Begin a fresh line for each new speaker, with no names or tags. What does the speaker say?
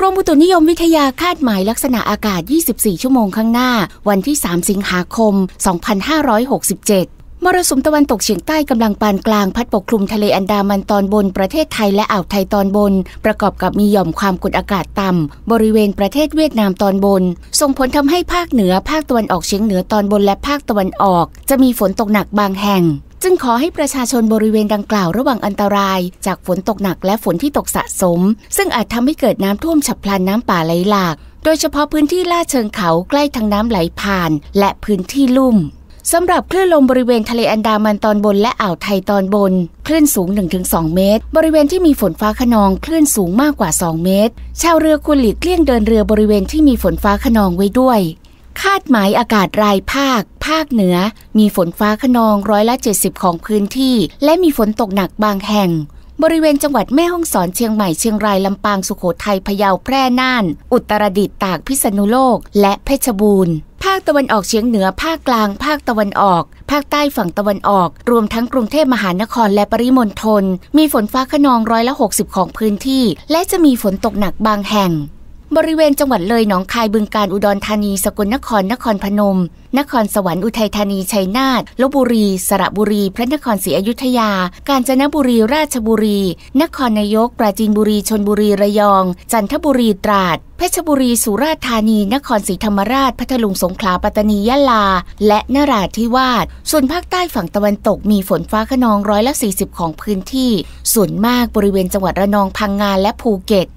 กรมอุตุนิยมวิทยาคาดหมายลักษณะอากาศ 24 ชั่วโมงข้างหน้า วันที่ 3 สิงหาคม 2567มรสุมตะวันตกเฉียงใต้กำลังปานกลางพัดปกคลุมทะเลอันดามันตอนบน ประเทศไทยและอ่าวไทยตอนบน ประกอบกับมีหย่อมความกดอากาศต่ำ บริเวณประเทศเวียดนามตอนบน ส่งผลทำให้ภาคเหนือ ภาคตะวันออกเฉียงเหนือตอนบนและภาคตะวันออก จะมีฝนตกหนักบางแห่งจึงขอให้ประชาชนบริเวณดังกล่าวระวังอันตราย จากฝนตกหนักและฝนที่ตกสะสม ซึ่งอาจทำให้เกิดน้ำท่วมฉับพลันน้ำป่าไหลหลาก โดยเฉพาะพื้นที่ลาดเชิงเขาใกล้ทางน้ำไหลผ่านและพื้นที่ลุ่มสำหรับคลื่นลมบริเวณทะเลอันดามันตอนบนและอ่าวไทยตอนบนคลื่นสูง 1-2 เมตร บริเวณที่มีฝนฟ้าขนองคลื่นสูงมากกว่า 2 เมตรชาวเรือควรหลีกเลี่ยงเดินเรือบริเวณที่มีฝนฟ้าขนองไว้ด้วยคาดหมายอากาศรายภาค ภาคเหนือ มีฝนฟ้าขนองร้อยละ 70 ของพื้นที่และมีฝนตกหนักบางแห่ง บริเวณจังหวัดแม่ฮ่องสอนเชียงใหม่เชียงรายลำปางสุโขทัยพะเยาแพร่น่านอุตรดิตถ์ตากพิษณุโลกและเพชรบูรณ์ ภาคตะวันออกเฉียงเหนือภาคกลาง ภาคตะวันออก ภาคใต้ฝั่งตะวันออกรวมทั้งกรุงเทพมหานครและปริมณฑลมีฝนฟ้าขนองร้อยละ 60 ของพื้นที่ และจะมีฝนตกหนักบางแห่งบริเวณจังหวัดเลยหนองคายบึงการอุดรธานี สกลนครนครพนม นครสวรรค์อุทัยธานี ชัยนาทลบบุรี สระบุรีพระนครศรีอยุธยา กาญจนบุรีราชบุรี นครนายกปราจีนบุรี ชนบุรีระยอง จันทบุรีตราดเพชรบุรี สุราษฎร์ธานี นครศรีธรรมราช พัทลุงสงขลาปัตตานียะลา และนราธิวาสส่วนภาคใต้ฝั่งตะวันตกมีฝนฟ้าขนองร้อยละ40ของพื้นที่ส่วนมากบริเวณจังหวัดระนองพังงาและภูเก็ต